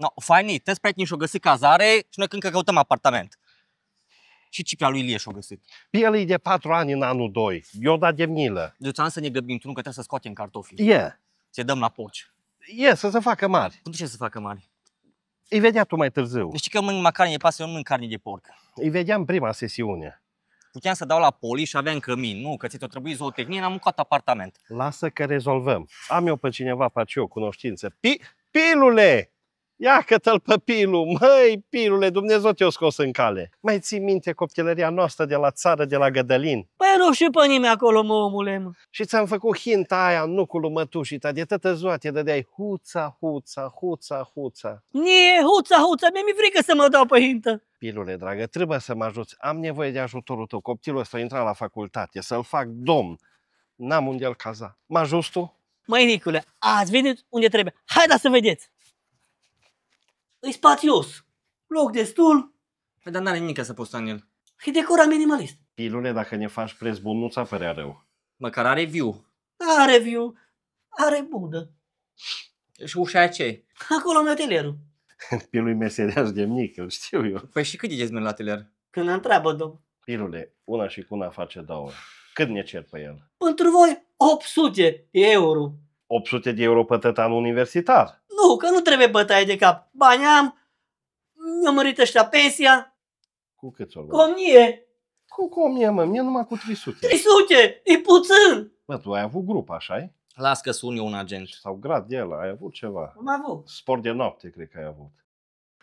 No, faini, te prieteni și-o găsit cazare și noi când că căutăm apartament. Și cipia lui Ilie și-o găsit. Pielii de patru ani în anul 2. Eu da de milă. Deci am să ne găbim, tu nu că trebuie să scoatem cartofi. E. Yeah. Ți dăm la poci. E, yeah, să se facă mari. Cum ce să facă mari? Îi vedea tu mai târziu. Deci că mănânc carne de pasă, eu nu mănânc carne de porc. Îi vedeam prima sesiune. Puteam să dau la poli și aveam cămin. Nu, că ți-o trebuie zootehnie, n-am mâncat apartament. Lasă că rezolvăm. Am eu pe cineva, pe eu, cunoștință. Pi, pilule! Ia că-l pe Pilu, măi, Pilule, Dumnezeu te-o scos în cale. Mai ții minte copilăria noastră de la țară, de la Gădălin? Păi nu și pe nimeni acolo, mă, omule, mă. Și ți-am făcut hinta aia nu cu mătușii ta, de tătă zoa, te dădeai huța, huța, huța, huța. Nie, huța, huța, mi-e frică să mă dau pe hintă. Pilule, dragă, trebuie să mă ajuți. Am nevoie de ajutorul tău. Copilul ăsta a intrat la facultate, să-l fac domn. N-am unde-l caza. Mă ajuți tu? Măi, Nicule, ați venit unde trebuie. da să vedeți! E spațios. Loc destul. Păi, dar n-are nimic să poți în el. E decora minimalist. Pilule, dacă ne faci preț bun, nu-ți apărea rău. Măcar are view. Are view. Are budă. Și ușa aia ce Acolo mi atelierul. Pilul e meseriaș de mic, îl știu eu. Păi și cât e la atelier? Când întreabă, domn. Pilule, una și cu una face două. Cât ne cer pe el? Pentru voi, 800 de euro. 800 de euro pe tătan universitar tu, că nu trebuie bătaie de cap. Bani am, mi am mărit ăștia pensia. Cu cât o Cu o mie. Cum cu o mie, mă? Mie numai cu 300. 300! E puțin! Bă, tu ai avut grup, așa -i? Las că sun eu un agent. Sau grad de la, ai avut ceva. Am avut. Sport de noapte, cred că ai avut.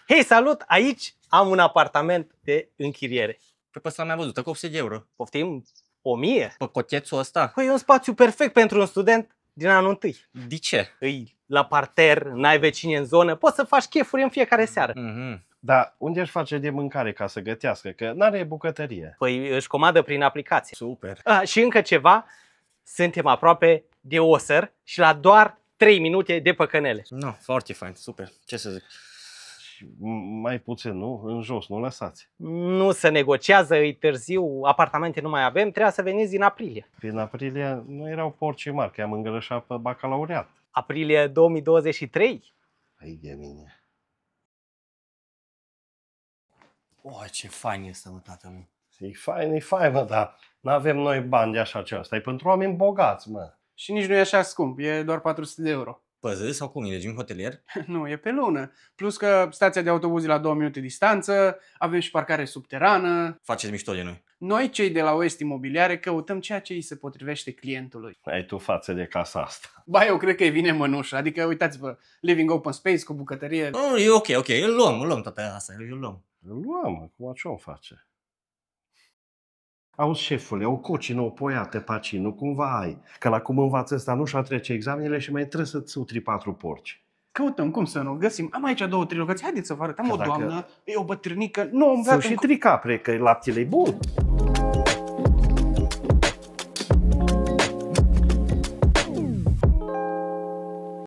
Hei, salut! Aici am un apartament de închiriere. Păi pe ăsta mi-a văzut, că 800 de euro. Poftim? 1000? Pe cochețul ăsta? Păi e un spațiu perfect pentru un student din anul întâi. De ce? Îi la parter, n-ai vecini în zonă, poți să faci chefuri în fiecare seară. Mm-hmm. Dar unde își face de mâncare ca să gătească? Că nu are bucătărie. Păi își comandă prin aplicație. Super. A, și încă ceva, suntem aproape de Osăr și la doar 3 minute de păcănele. No, foarte fain, super. Ce să zic mai puțin, nu? În jos, nu lăsați. Nu se negociază, îi târziu, apartamente nu mai avem, trebuia să veniți din aprilie. Din aprilie nu erau porci mari, că am îngrășat pe bacalaureat. Aprilie 2023? Ai de mine. O, oh, ce fain este, mă, tată, mă. E fain, e fain, mă, dar nu avem noi bani de așa ceva. Asta e pentru oameni bogați, mă. Și nici nu e așa scump, e doar 400 de euro zi sau cum? E regim hotelier? Nu, e pe lună. Plus că stația de autobuz e la 2 minute distanță, avem și parcare subterană. Faceți mișto de noi. Noi, cei de la Oest Imobiliare, căutăm ceea ce îi se potrivește clientului. Ai tu față de casa asta. Ba, eu cred că e vine mănușă. Adică, uitați-vă, living open space cu bucătărie. Nu, e ok, ok. Îl luăm, îl luăm toate astea, îl luăm. Îl luăm, acum ce o face? Auzi, șefule, o cocină, o poiată, pacinu, cumva ai. Că la cum învață ăsta nu și-a trece examenele și mai trebuie să-ți utri patru porci. Căutăm cum să nu găsim. Am aici două, trei locații. Haideți să vă arătăm Am că o dacă... doamnă, e o bătrânică. Nu, îmi Sunt și tricapre, că laptele e bun.